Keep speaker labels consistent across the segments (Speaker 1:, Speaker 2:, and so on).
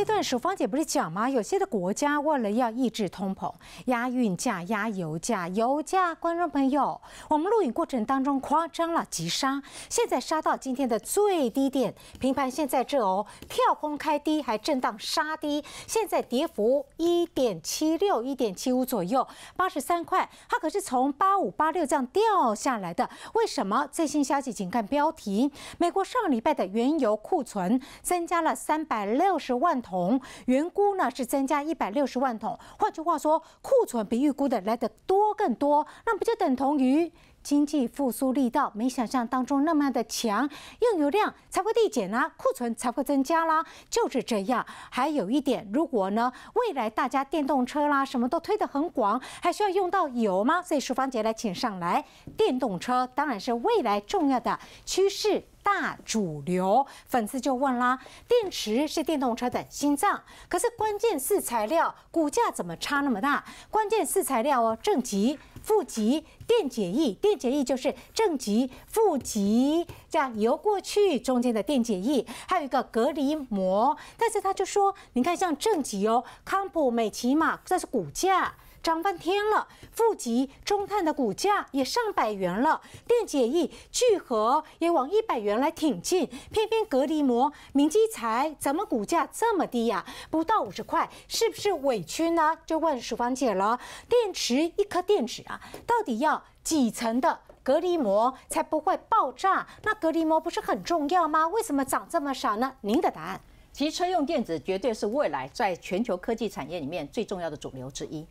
Speaker 1: 这段，淑芳姐不是讲吗？有些的国家为了要抑制通膨，压运价、压油价。油价，观众朋友，我们录影过程当中夸张了急杀，现在杀到今天的最低点，平盘现在这哦。跳空开低，还震荡杀低，现在跌幅一点七六、一点七五左右，八十三块，它可是从八五八六这样掉下来的。为什么？最新消息，请看标题，美国上礼拜的原油库存增加了三百六十万桶。桶，原估呢是增加一百六十万桶，换句话说，库存比预估的来的多更多，那不就等同于经济复苏力道没想象当中那么的强，用油量才会递减啦，库存才会增加啦，就是这样。还有一点，如果呢未来大家电动车啦什么都推得很广，还需要用到油吗？所以淑芳姐来请上来，电动车当然是未来重要的趋势。大主流粉丝就问啦：电池是电动车的心脏，可是关键是材料，骨架怎么差那么大？关键是材料哦，正极、负极、电解液，电解液就是正极、负极这样由过去中间的电解液，还有一个隔离膜。但是他就说，你看像正极哦，康普、美骑马，这是骨架。涨半天了，负极中碳的股价也上百元了，电解液聚合也往一百元来挺进，偏偏隔离膜、明基材怎么股价这么低呀？不到五十块，是不是委屈呢？就问淑芳姐了。电池一颗电池啊，到底要几层的隔离膜才不会爆炸？那隔离膜不是很重要吗？为什么涨这么少呢？您的答案，其实车用电子绝对是未来在全
Speaker 2: 球科技产业里面最重要的主流之一。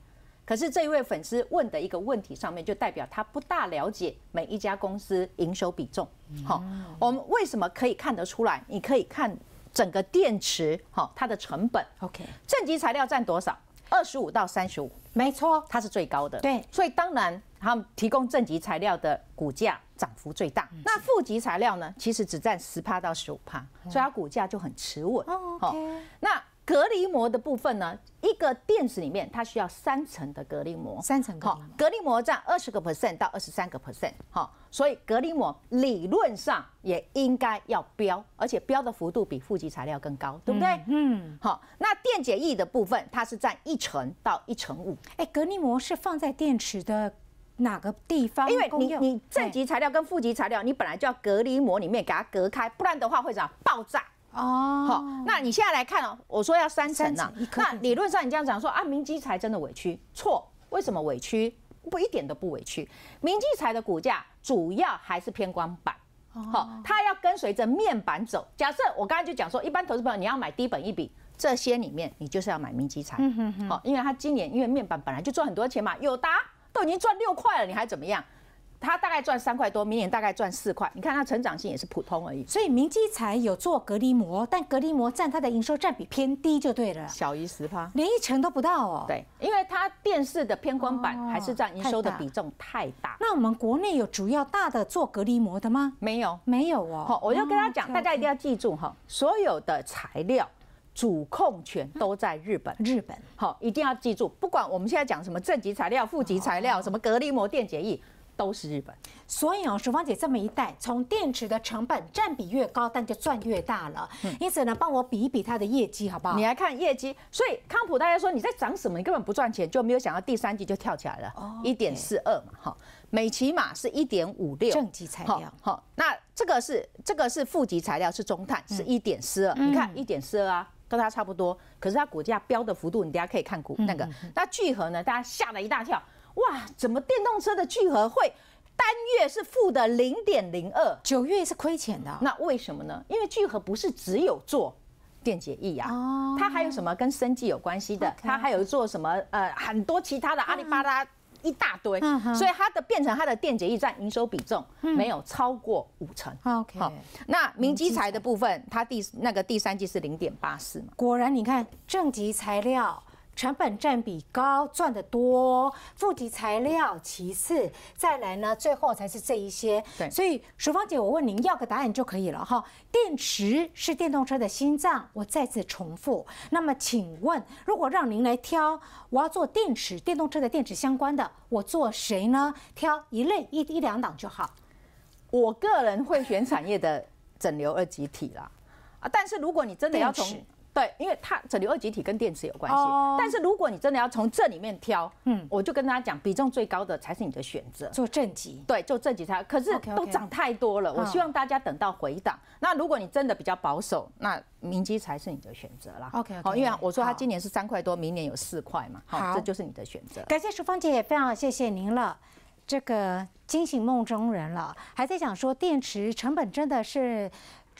Speaker 2: 可是这一位粉丝问的一个问题上面，就代表他不大了解每一家公司营收比重。好，我们为什么可以看得出来？你可以看整个电池，哈，它的成本，OK，正极材料占多少？二十五到三十五，没错，它是最高的。对，所以当然他们提供正极材料的股价涨幅最大。那负极材料呢？其实只占十帕到十五帕，所以它股价就很持稳。好，那。隔离膜的部分呢，一个电池里面它需要三层的隔离膜，三层好，隔离膜占二十个 percent 到二十三个 percent 好，所以隔离膜理论上也应该要标，而且标的幅度比负极材料更高，对不对？嗯，好，那电解液的部
Speaker 1: 分它是占一层到一层五。哎，隔离膜是放在电池的哪个地方？因为你你
Speaker 2: 正极材料跟负极材料你本来就要隔离膜里面给它隔开，不然的话会怎样？爆炸。哦，好，那你现在来看哦，我说要三成呐，那理论上你这样讲说啊，明基才真的委屈，错，为什么委屈？不一点都不委屈，明基才的股价主要还是偏光板，好，它要跟随着面板走。假设我刚才就讲说，一般投资朋友你要买低本一笔，这些里面你就是要买明基材，好，因为它今年因为面板本来就赚很多钱嘛，友达都已经赚六块了，你还怎么样？它大概赚三块多，明年大概赚四块。你看它成长性也是普通而已。所以明
Speaker 1: 基才有做隔离膜，但隔离膜占它的营收占比偏低就对了，小于十趴，连一成都不到哦。对，因为它电视的偏光板还是占营收的比重太大。那我们国内有主要大的做隔离膜的吗？没有，没有哦。好，我就跟他讲，大
Speaker 2: 家一定要记住哈，所有的材料主控权都在日本。日本。好，一定要记住，不管我们现在讲什么正极材料、负极材料，什么隔离膜、电解
Speaker 1: 液。都是日本，所以哦，淑芳姐这么一带，从电池的成本占比越高，但就赚越大了。因此呢，帮我比一比它的业绩好不好？你来看业绩，所以
Speaker 2: 康普大家说你在涨什么？你根本不赚钱，就没有想到第三季就跳起来了，一点四二嘛，哈，美骑码是一点五六正极材料，好，那这个是这个是负极材料，是中碳，是一点四二，你看一点四二啊，跟它差不多，可是它股价标的幅度，你等下可以看股那个，那聚合呢，大家吓了一大跳。哇，怎么电动车的聚合会单月是负的零点零二，九月是亏钱的？那为什么呢？因为聚合不是只有做电解液呀，它还有什么跟生计有关系的？它还有做什么？呃，很多其他的阿里巴巴一大堆，所以它的变成它的电解液占营收比重没有超过五成。OK，好，那明基材的部分，它第那个第三季是零点八四嘛？果然你看正极材料。
Speaker 1: 成本占比高，赚得多，负极材料其次，再来呢，最后才是这一些。对，所以淑芳姐，我问您要个答案就可以了哈。电池是电动车的心脏，我再次重复。那么请问，如果让您来挑，我要做电池，电动车的电池相关的，我做谁呢？挑一类一一两档就好。
Speaker 2: 我个人会选产业的整流二极体啦。啊，但是如果你真的要从对，因为它整流二极体跟电池有关系。哦。但是如果你真的要从这里面挑，嗯，我就跟大家讲，比重最高的才是你的选择。做正极。对，做正极它，可是都涨太多了，我希望大家等到回档。那如果你真的比较保守，那明基才是你的选择了。OK OK。因为我说它今年是三块多，明年有四块嘛。好，这就是你的选择。感
Speaker 1: 谢淑芳姐，非常谢谢您了，这个惊醒梦中人了，还在想说电池成本真的是。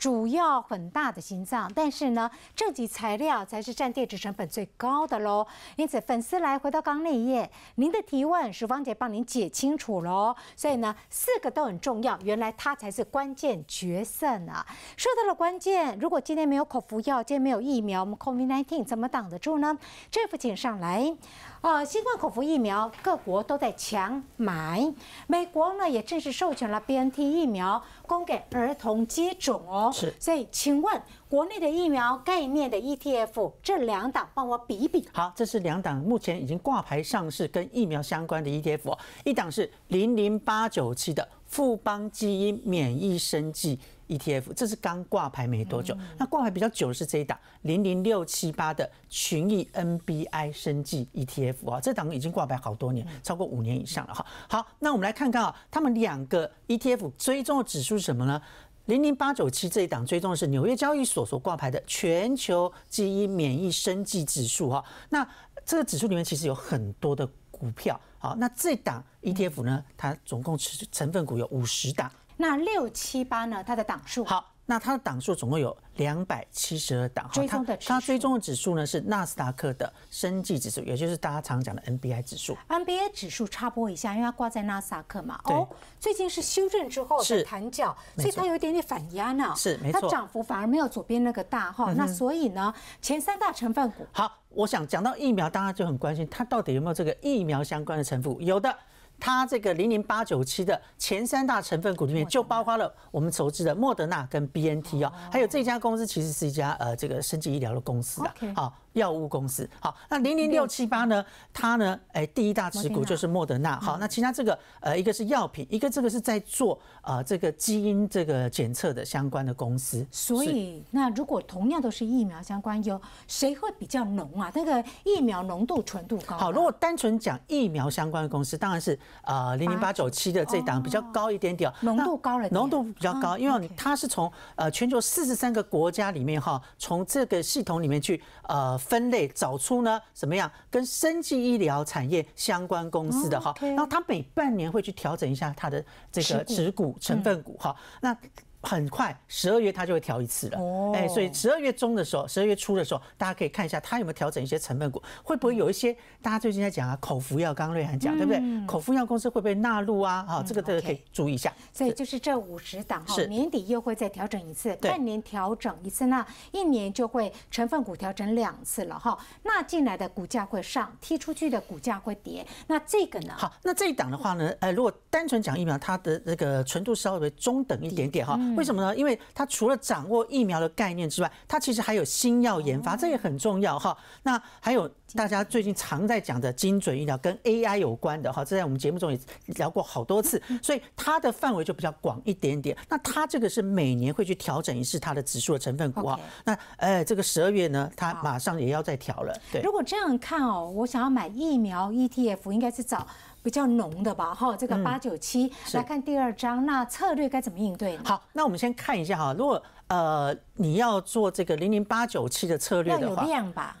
Speaker 1: 主要很大的心脏，但是呢，正极材料才是占电池成本最高的喽。因此，粉丝来，回到刚那一页，您的提问是芳姐帮您解清楚喽。所以呢，四个都很重要，原来它才是关键角色呢。说到了关键，如果今天没有口服药，今天没有疫苗，我们 COVID-19 怎么挡得住呢？这幅请上来。呃，新冠口服疫苗，各国都在抢买。美国呢，也正式授权了 B N T 疫苗供给儿童接种。是，
Speaker 3: 所以，请问国内的疫苗概念的 E T F，这两档帮我比一比。好，这是两档目前已经挂牌上市跟疫苗相关的 E T F，一档是零零八九七的富邦基因免疫生技。ETF，这是刚挂牌没多久。那挂牌比较久的是这一档零零六七八的群益 NBI 生计 ETF 啊，这档已经挂牌好多年，超过五年以上了哈。好，那我们来看看啊，他们两个 ETF 追踪的指数是什么呢？零零八九七这一档追踪的是纽约交易所所挂牌的全球基因免疫生计指数哈。那这个指数里面其实有很多的股票。好，那这档 ETF 呢，它总共成成分股有五十档。
Speaker 1: 那六七八呢？它的档数好，
Speaker 3: 那它的档数总共有两百七十二档。追踪的指数，它追踪的指数呢是纳斯达克的升绩指数，也就是大家常讲的 NBI 指数。
Speaker 1: NBI 指数插播一下，因为它挂在纳斯达克嘛。哦，最近是修正之后是弹脚，所以它有一点点反压呢。是，没错。它涨幅反而没有左边那个大哈。那所以呢，前三大成分股。
Speaker 3: 好，我想讲到疫苗，大家就很关心，它到底有没有这个疫苗相关的成分？有的。它这个零零八九七的前三大成分股里面，就包括了我们熟知的莫德纳跟 B N T 哦，还有这家公司其实是一家呃这个生级医疗的公司啊，好。药物公司好，那零零六七八呢？它呢？哎，第一大持股就是莫德纳。好，那其他这个呃，一个是药品，一个这个是在做呃这个基因这个检测的相关的公司。所以，
Speaker 1: 那如果同样都是疫苗相关，有谁会比较浓啊？那个疫苗浓度纯度高。好，
Speaker 3: 如果单纯讲疫苗相关的公司，当然是呃零零八九七的这档比较高一点点，浓度高了，浓度比较高，因为它是从呃全球四十三个国家里面哈，从这个系统里面去呃。分类找出呢怎么样跟生技医疗产业相关公司的哈，然后他每半年会去调整一下他的这个持股成分股哈那。很快十二月它就会调一次了，哎，所以十二月中的时候，十二月初的时候，大家可以看一下它有没有调整一些成分股，会不会有一些大家最近在讲啊，口服药，刚刚瑞涵讲对不对？口服药公司会不会纳入啊？哈，这个都可以注意一下。所以就是这五十档哈，年底又会再调整一次，半
Speaker 1: 年调整一次，那一年就会成分股调整两次了哈。那进来的股价会上，踢出去的股价会跌，那这个呢？好，
Speaker 3: 那这一档的话呢，呃，如果单纯讲疫苗，它的那个纯度稍微中等一点点哈。为什么呢？因为它除了掌握疫苗的概念之外，它其实还有新药研发，这也很重要哈。那还有大家最近常在讲的精准医疗跟 AI 有关的哈，这在我们节目中也聊过好多次，所以它的范围就比较广一点点。那它这个是每年会去调整一次它的指数的成分股啊。那呃，这个十二月呢，它马上也要再调了。对，如
Speaker 1: 果这样看哦，我想要买疫苗 ETF，应该找。比较浓的吧，哈，这个八九七来看第二章，那策略该怎么应对？
Speaker 3: 好，那我们先看一下哈，如果呃你要做这个零零八九七的策略的话，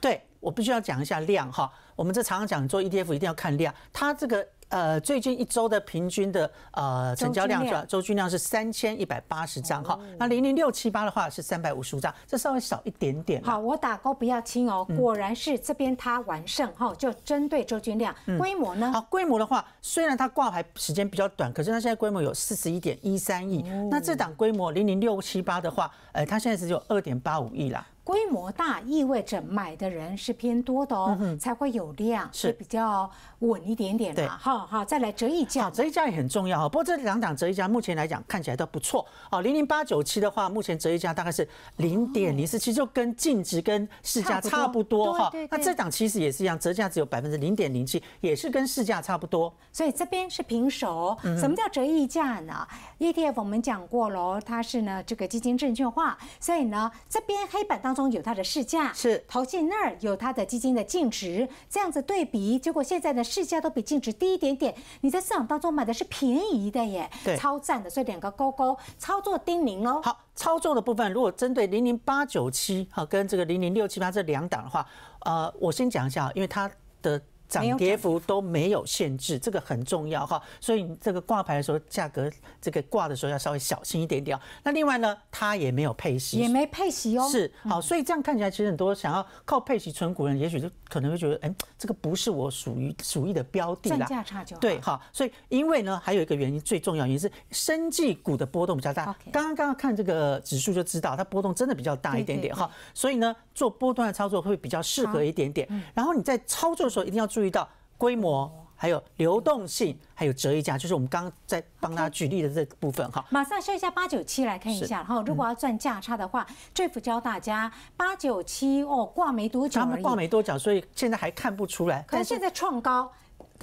Speaker 3: 对我必须要讲一下量哈，我们这常常讲做 ETF 一定要看量，它这个。呃，最近一周的平均的呃成交量是吧？周均量是三千一百八十张哈。那零零六七八的话是三百五十五张，这稍微少一点点。好，我打勾不要轻哦。果
Speaker 1: 然是这边它完胜哈，就针对周均量规模呢。好，规模的话，虽然它挂牌时间比
Speaker 3: 较短，可是它现在规模有四十一点一三亿。那这档规模零零六七八的话，呃，它现在只有二点八五亿啦。
Speaker 1: 规模大意味着买的人是偏多的哦，才会有量，是比较稳一点点嘛，
Speaker 3: 好好，再来折一价，折一价也很重要哈。不过这两档折一价目前来讲看起来都不错哦。零零八九七的话，目前折一价大概是零点零四七，就跟净值跟市价差不多哈。那这档其实也是一样，折价只有百分之零点零七，也是跟市价差不多。所以这边是平手。
Speaker 1: 什么叫折溢价呢？ETF 我们讲过喽，它是呢这个基金证券化，所以呢这边黑板当中。有它的市价是投信那儿有它的基金的净值，这样子对比，结果现在的市价都比净值低一点点，你在市场当中买的是便宜的耶，对，超赞的，所以两个勾勾，操作叮咛哦。好，
Speaker 3: 操作的部分如果针对零零八九七哈跟这个零零六七八这两档的话，呃，我先讲一下，因为它的。涨跌幅都没有限制，这个很重要哈。所以你这个挂牌的时候，价格这个挂的时候要稍微小心一点点。那另外呢，它也没有配息，也没配息哦。是好，所以这样看起来，其实很多想要靠配息存股人，也许就可能会觉得，哎，这个不是我属于属于的标的啦。价差就对，好。所以因为呢，还有一个原因最重要，原因是生技股的波动比较大。刚刚刚刚看这个指数就知道，它波动真的比较大一点点。哈。所以呢，做波段的操作会比较适合一点点。然后你在操作的时候一定要注。注意到规模，还有流动性，还有折溢价，就是我们刚刚在帮大家举例的这部分哈。
Speaker 1: 马上收一下八九七来看一下，哈，如果要赚价差的话，这幅教大家八九七哦，挂没多久，他们挂没
Speaker 3: 多久，所以现在还看不出来。可是现
Speaker 1: 在创高。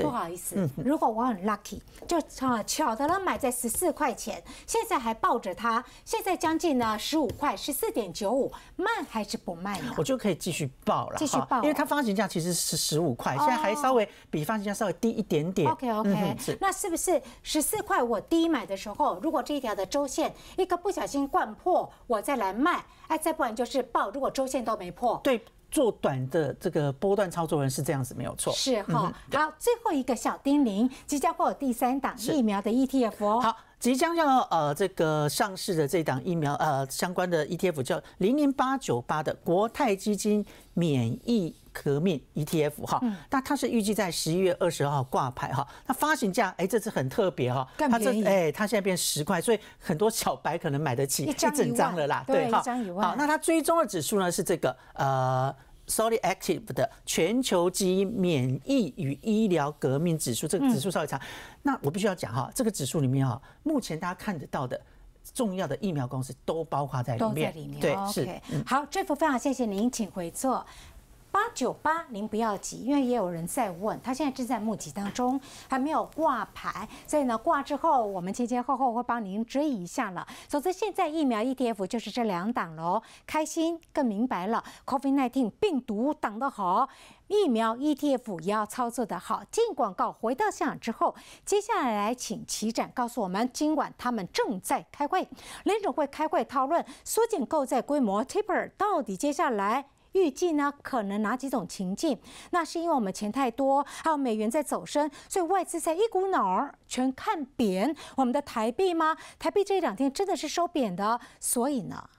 Speaker 3: 不好意思，
Speaker 1: 如果我很 lucky，就啊巧的了买在十四块钱，现在还抱着它，现在将近呢十五块，十四点九五，卖还是不卖呢？
Speaker 3: 我就可以继续抱了，继续抱，因为它发行价其实是十五块，现在还稍微比发行价稍微低一点点。OK OK，那
Speaker 1: 是不是十四块我第一买的时候，如果这一条的周线一个不小心灌破，我再来卖，哎，再不然就是抱，如果周线都没破，
Speaker 3: 对。做短的这个波段操作人是这样子，没有错。是哈，
Speaker 1: 好，最后一个小叮咛，即将有第三档疫苗的 ETF 哦。好，
Speaker 3: 即将要呃这个上市的这档疫苗呃相关的 ETF 叫零零八九八的国泰基金免疫。革命 ETF 哈，那它是预计在十一月二十号挂牌哈。那发行价，哎，这次很特别哈，它这哎，它现在变十块，所以很多小白可能买得起一整张了啦，对哈。好，那它追踪的指数呢是这个呃 Solid Active 的全球因免疫与医疗革命指数，这个指数稍微长。那我必须要讲哈，这个指数里面哈，目前大家看得到的重要的疫苗公司都包括在里面，都在里面。对，是。好 j 幅 f f 非常谢谢您，请回座。八九八，您不要
Speaker 1: 急，因为也有人在问，他现在正在募集当中，还没有挂牌，所以呢，挂之后我们前前后后会帮您追一下了。总之，现在疫苗 ETF 就是这两档喽，开心更明白了，Covid nineteen 病毒挡得好，疫苗 ETF 也要操作的好。进广告，回到现场之后，接下来请齐展告诉我们，今晚他们正在开会，联准会开会讨论缩减购债规模 Taper 到底接下来。预计呢，可能哪几种情境？那是因为我们钱太多，还有美元在走升，所以外资在一股脑儿全看贬我们的台币吗？台币这两天真的是收贬的，所以呢？